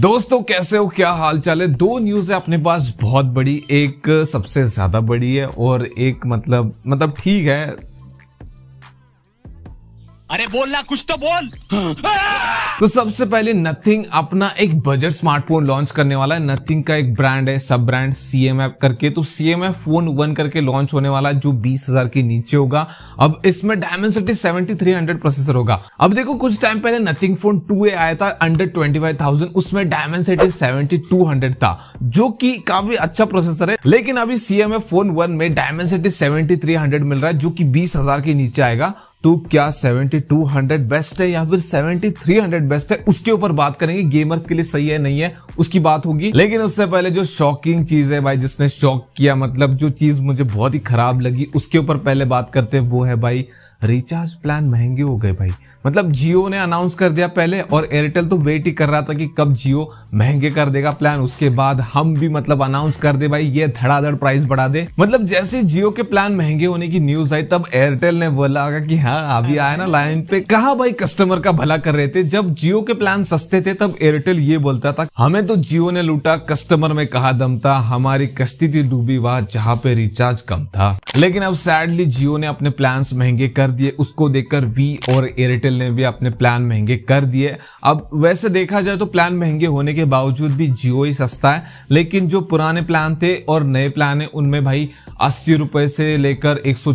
दोस्तों कैसे हो क्या हाल चाल है दो न्यूज है अपने पास बहुत बड़ी एक सबसे ज्यादा बड़ी है और एक मतलब मतलब ठीक है अरे बोलना कुछ तो बोल तो सबसे पहले नथिंग अपना एक बजट स्मार्टफोन लॉन्च करने वाला है नथिंग का एक ब्रांड है सब ब्रांड सी एम एफ करके तो C M F phone one करके लॉन्च होने वाला जो बीस हजार के नीचे होगा अब इसमें Dimensity seventy three hundred processor होगा अब देखो कुछ टाइम पहले नथिंग फोन टू ए आया था अंडर ट्वेंटी फाइव थाउजेंड उसमें सिटी सेवेंटी टू हंड्रेड था जो कि काफी अच्छा प्रोसेसर है लेकिन अभी C M F phone one में सिटी सेवेंटी थ्री हंड्रेड मिल रहा है जो कि बीस हजार के नीचे आएगा तो क्या 7200 बेस्ट है या फिर 7300 बेस्ट है उसके ऊपर बात करेंगे गेमर्स के लिए सही है नहीं है उसकी बात होगी लेकिन उससे पहले जो शॉकिंग चीज है भाई जिसने शॉक किया मतलब जो चीज मुझे बहुत ही खराब लगी उसके ऊपर पहले बात करते हैं वो है भाई रिचार्ज प्लान महंगे हो गए भाई मतलब जियो ने अनाउंस कर दिया पहले और एयरटेल तो वेट ही कर रहा था कि कब जियो महंगे कर देगा प्लान उसके बाद हम भी मतलब अनाउंस कर दे भाई ये धड़ाधड़ प्राइस बढ़ा दे मतलब जैसे जियो के प्लान महंगे होने की न्यूज आई तब एयरटेल ने बोला की कि हाँ अभी आया ना लाइन पे कहा भाई कस्टमर का भला कर रहे थे जब जियो के प्लान सस्ते थे तब एयरटेल ये बोलता था हमें तो जियो ने लूटा कस्टमर में कहा दम था हमारी कश्ती थी डूबी वहां जहाँ पे रिचार्ज कम था लेकिन अब सैडली जियो ने अपने प्लान महंगे कर दिए उसको देखकर वी और एयरटेल ने भी अपने प्लान महंगे कर दिए अब वैसे देखा जाए तो प्लान महंगे होने के बावजूद भी जियो ही सस्ता है लेकिन जो पुराने प्लान थे और नए प्लान है उनमें भाई अस्सी रुपए से लेकर एक सौ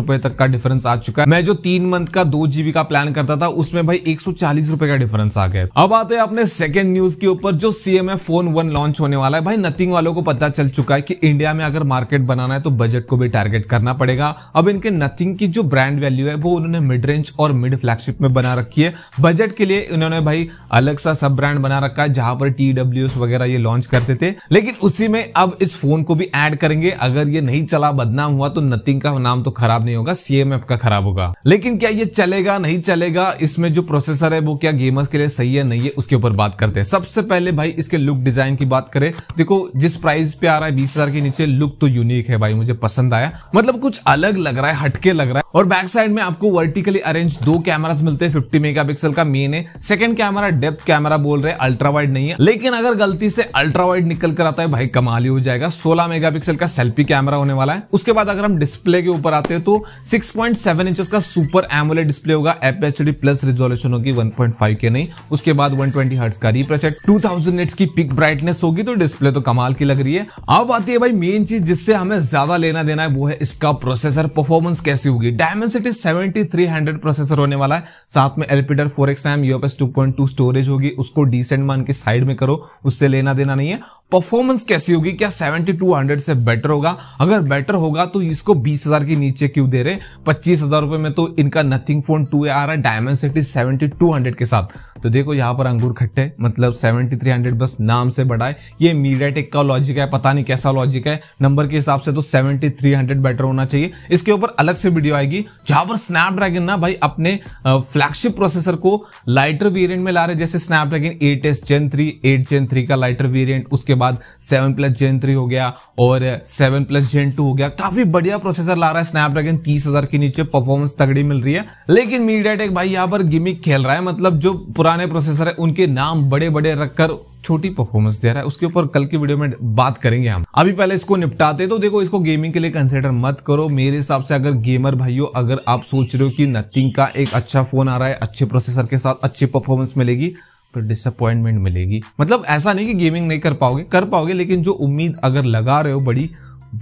रुपए तक का डिफरेंस आ चुका है मैं जो तीन मंथ का दो जीबी का प्लान करता था उसमें भाई एक सौ रुपए का डिफरेंस आ गया अब आते हैं अपने सेकेंड न्यूज के ऊपर जो सीएमए फोन वन लॉन्च होने वाला है भाई नथिंग वालों को पता चल चुका है कि इंडिया में अगर मार्केट बनाना है तो बजट को भी टारगेट करना पड़ेगा अब इनके नथिंग की जो ब्रांड वैल्यू है वो उन्होंने मिड रेंज और मिड फ्लैगशिप में बना रखी है बजट के लिए इन्होंने भाई अलग सा सब ब्रांड बना रखा है जहां पर टी वगैरह ये लॉन्च करते थे लेकिन उसी में अब इस फोन को भी ऐड करेंगे अगर ये नहीं चला बदनाम हुआ तो नथिंग का नाम तो खराब नहीं होगा सीएमएफ का खराब होगा लेकिन क्या ये चलेगा नहीं चलेगा इसमें जो प्रोसेसर है वो क्या गेमर्स के लिए सही है नहीं है उसके ऊपर बात करते हैं सबसे पहले भाई इसके लुक डिजाइन की बात करें देखो जिस प्राइस पे आ रहा है बीस हजार के नीचे लुक तो यूनिक है भाई मुझे पसंद आया मतलब कुछ अलग लग रहा है हटके लग रहा है और बैक साइड में आपको वर्टिकली अरेंज दो कैमरास मिलते हैं मेगा मेगापिक्सल का मेन है सेकंड कैमरा डेप्थ कैमरा बोल रहे हैं अल्ट्रा वाइड नहीं है लेकिन अगर गलती से अल्ट्रा वाइड निकल कर आता है भाई कमाल ही हो जाएगा 16 मेगापिक्सल का सेल्फी कैमरा होने वाला है उसके बाद अगर हम डिस्प्ले के ऊपर आते हैं तो सिक्स पॉइंट इंचेस का सुपर एमोले डिस्प्ले होगा F H D plus resolution होगी फाइव के नहीं उसके बाद वन ट्वेंटी हर्ट्स का रिफ्रेश टू थाउजेंड नेट्स की पिक ब्राइटनेस होगी तो डिस्प्ले तो कमाल की लग रही है अब आती है भाई मेन चीज जिससे हमें ज्यादा लेना देना है वो है इसका प्रोसेसर परफॉर्मेंस कैसी होगी डायमेंसिटी हंड्रेड प्रोसेसर होने वाला है साथ में LPDDR four X RAM UFS two storage होगी उसको डिसेंट मान के साइड में करो उससे लेना देना नहीं है परफॉर्मेंस कैसी होगी क्या 7200 से बेटर होगा अगर बेटर होगा तो इसको 20000 के नीचे क्यों दे रहे पच्चीस हजार रुपए में तो इनका नथिंग फोन टू आ रहा है डायमंड टू हंड्रेड के साथ तो देखो यहाँ पर अंगूर खट्टे मतलब 7300 बस नाम से बढ़ाए ये मीडिया टेक का लॉजिक है पता नहीं कैसा लॉजिक है नंबर के हिसाब से तो 7300 बेटर होना चाहिए इसके ऊपर अलग से वीडियो आएगी जहां पर स्नैपड्रैगन ना भाई अपने फ्लैगशिप प्रोसेसर को लाइटर वेरियंट में ला रहे जैसे Snapdragon eight S gen three eight gen three का लाइटर वेरियंट उसके बाद सेवन प्लस जेन थ्री हो गया और सेवन प्लस जेन टू हो गया काफी बढ़िया प्रोसेसर ला रहा है स्नैपड्रैगन तीस हजार के नीचे परफॉर्मेंस तगड़ी मिल रही है लेकिन मीडिया टेक भाई यहाँ पर गिमिक खेल रहा है मतलब जो पुराने प्रोसेसर है उनके नाम बड़े बड़े रखकर छोटी परफॉर्मेंस दे रहा है उसके ऊपर कल की वीडियो में बात करेंगे हम अभी पहले इसको निपटाते तो देखो इसको गेमिंग के लिए कंसिडर मत करो मेरे हिसाब से अगर गेमर भाइयों अगर आप सोच रहे हो कि नथिंग का एक अच्छा फोन आ रहा है अच्छे प्रोसेसर के साथ अच्छी परफॉर्मेंस मिलेगी फिर डिसअपॉइंटमेंट मिलेगी मतलब ऐसा नहीं कि गेमिंग नहीं कर पाओगे कर पाओगे लेकिन जो उम्मीद अगर लगा रहे हो बड़ी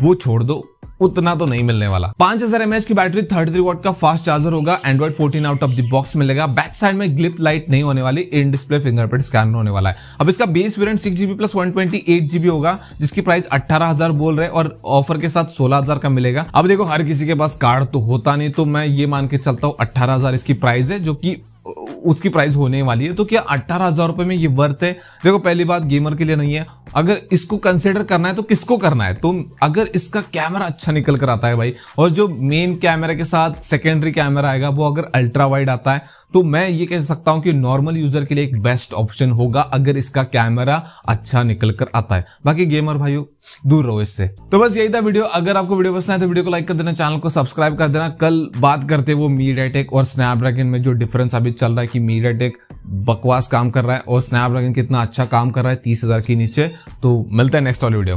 वो छोड़ दो उतना तो नहीं मिलने वाला 5000 हजार एमएच की बैटरी 33 वॉट का फास्ट चार्जर होगा Android 14 out of the box मिलेगा बैक साइड में ग्लिप लाइट नहीं होने वाली इन डिस्प्ले फिंगरप्रिंट स्कैनर होने वाला है अब इसका base variant six GB plus one twenty eight GB होगा जिसकी प्राइस अट्ठारह हजार बोल रहे और ऑफर के साथ सोलह हजार का मिलेगा अब देखो हर किसी के पास कार्ड तो होता नहीं तो मैं ये मान के चलता हूँ अट्ठारह हजार इसकी प्राइस है जो की उसकी प्राइस होने वाली है तो क्या अट्ठारह हजार रुपए में ये वर्थ है देखो पहली बात गेमर के लिए नहीं है अगर इसको कंसिडर करना है तो किसको करना है तो अगर इसका कैमरा अच्छा निकल कर आता है भाई और जो मेन कैमरा के साथ सेकेंडरी कैमरा आएगा वो अगर अल्ट्रा वाइड आता है तो मैं ये कह सकता हूं कि नॉर्मल यूजर के लिए एक बेस्ट ऑप्शन होगा अगर इसका कैमरा अच्छा निकल कर आता है बाकी गेमर भाइयों दूर रहो इससे तो बस यही था वीडियो अगर आपको वीडियो पसंद आए तो वीडियो को लाइक कर देना चैनल को सब्सक्राइब कर देना कल बात करते वो मीडियाटेक और स्नैपड्रैगन में जो डिफरेंस अभी चल रहा है कि मीडियाटेक बकवास काम कर रहा है और स्नैपड्रैगन कितना अच्छा काम कर रहा है तीस हजार के नीचे तो मिलता है नेक्स्ट वाली वीडियो में